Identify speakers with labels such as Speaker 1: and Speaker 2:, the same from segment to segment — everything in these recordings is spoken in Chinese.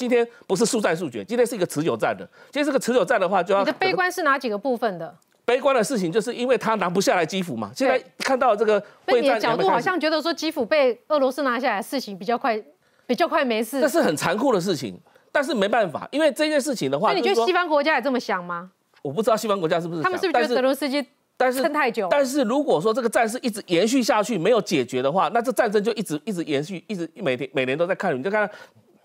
Speaker 1: 今天不是速战速决，今天是一个持久战的。今天这个持久战的话，就要你的悲
Speaker 2: 观是哪几个部分的？
Speaker 1: 悲观的事情就是因为他拿不下来基辅嘛。现在看到这个会战，你的角度好像
Speaker 2: 觉得说基辅被俄罗斯拿下来，事情比较快，比较快没事。这是很残
Speaker 1: 酷的事情，但是没办法，因为这件事情的话，你觉得西方
Speaker 2: 国家也这么想吗？
Speaker 1: 我不知道西方国家是不是他们是不是觉得俄罗
Speaker 2: 斯撑太久？但
Speaker 1: 是如果说这个战事一直延续下去，没有解决的话，那这战争就一直一直延续，一直每天每年都在看，你就看。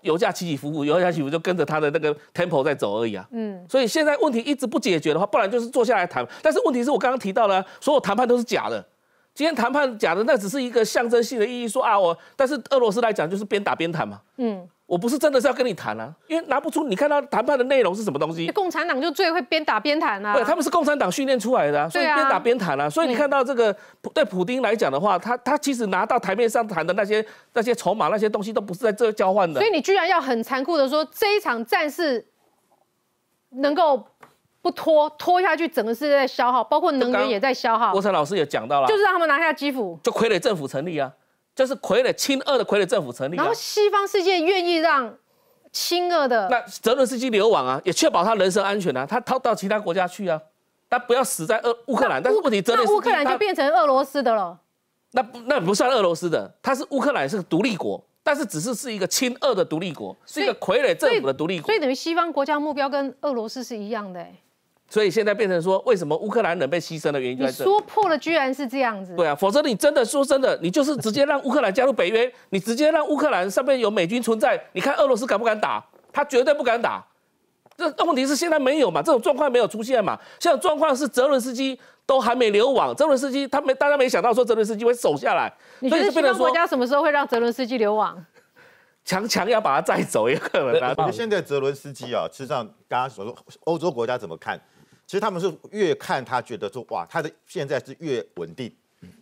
Speaker 1: 油价起起伏伏，油价起伏就跟着他的那个 tempo 在走而已啊。嗯，所以现在问题一直不解决的话，不然就是坐下来谈。但是问题是我刚刚提到了，所有谈判都是假的。今天谈判假的，那只是一个象征性的意义。说啊，我但是俄罗斯来讲就是边打边谈嘛。嗯。我不是真的是要跟你谈啊，因为拿不出。你看他谈判的内容是什么东西？
Speaker 2: 共产党就最会边打边谈啊。对，他们是共
Speaker 1: 产党训练出来的，所以边打边谈啊。所以你看到这个对普京来讲的话，他他其实拿到台面上谈的那些那些筹码那些东西都不是在这交换的。所以
Speaker 2: 你居然要很残酷的说，这一场战事能够不拖拖下去，整个界在消耗，包括能源也在消耗。郭
Speaker 1: 晨老师也讲到了，就是
Speaker 2: 让他们拿下基辅，就傀
Speaker 1: 儡政府成立啊。就是傀儡亲俄的傀儡政府成立，然后西
Speaker 2: 方世界愿意让亲俄的那
Speaker 1: 泽伦斯基流亡啊，也确保他人身安全啊，他逃到其他国家去啊，他不要死在俄乌克兰。但是问题真的，基乌克兰就
Speaker 2: 变成俄罗斯的了？
Speaker 1: 那那不算俄罗斯的，他是乌克兰是独立国，但是只是是一个亲俄的独立国，是一个傀儡政府的独立国。所以
Speaker 2: 等于西方国家目标跟俄罗斯是一样的。
Speaker 1: 所以现在变成说，为什么乌克兰人被牺牲的原因在这？说
Speaker 2: 破了，居然是这样子。
Speaker 1: 对啊，否则你真的说真的，你就是直接让乌克兰加入北约，你直接让乌克兰上面有美军存在，你看俄罗斯敢不敢打？他绝对不敢打。这问题是现在没有嘛？这种状况没有出现嘛？现在状况是泽伦斯基都还没流亡，泽伦斯基他没，大家没想到说泽伦斯基会守下来。你觉得哪个国
Speaker 2: 家什么时候会让泽伦斯基流亡？
Speaker 1: 强强要把他带走，有可能
Speaker 3: 啊。现在泽伦斯基啊，实际上刚刚所说，欧洲国家怎么看？其实他们是越看他觉得说，哇，他的现在是越稳定。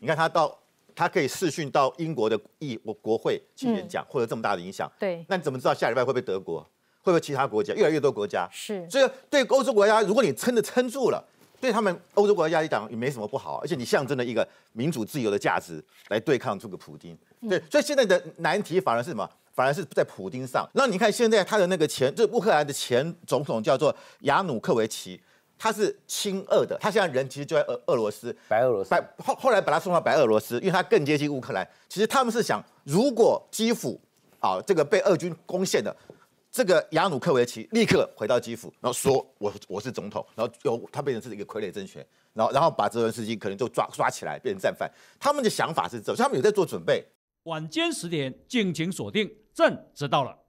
Speaker 3: 你看他到他可以视讯到英国的议国国会去演讲，获得这么大的影响。对。那你怎么知道下礼拜会不会德国？会不会其他国家？越来越多国家是。所以对欧洲国家，如果你撑的撑住了，对他们欧洲国家力党也没什么不好，而且你象征了一个民主自由的价值来对抗这个普京。对。所以现在的难题反而是什么？反而是在普丁上。那你看现在他的那个前，就是乌克兰的前总统叫做亚努克维奇，他是亲俄的。他现在人其实就在俄俄罗斯，白俄罗斯。白后后来把他送到白俄罗斯，因为他更接近乌克兰。其实他们是想，如果基辅啊这个被俄军攻陷的，这个亚努克维奇立刻回到基辅，然后说我我是总统，然后由他变成是一个傀儡政权，然后然后把泽连斯基可能就抓抓起来，变成战犯。他们的想法是这样，他们有在做准备。
Speaker 1: 晚间十点，敬请锁定。朕知道了。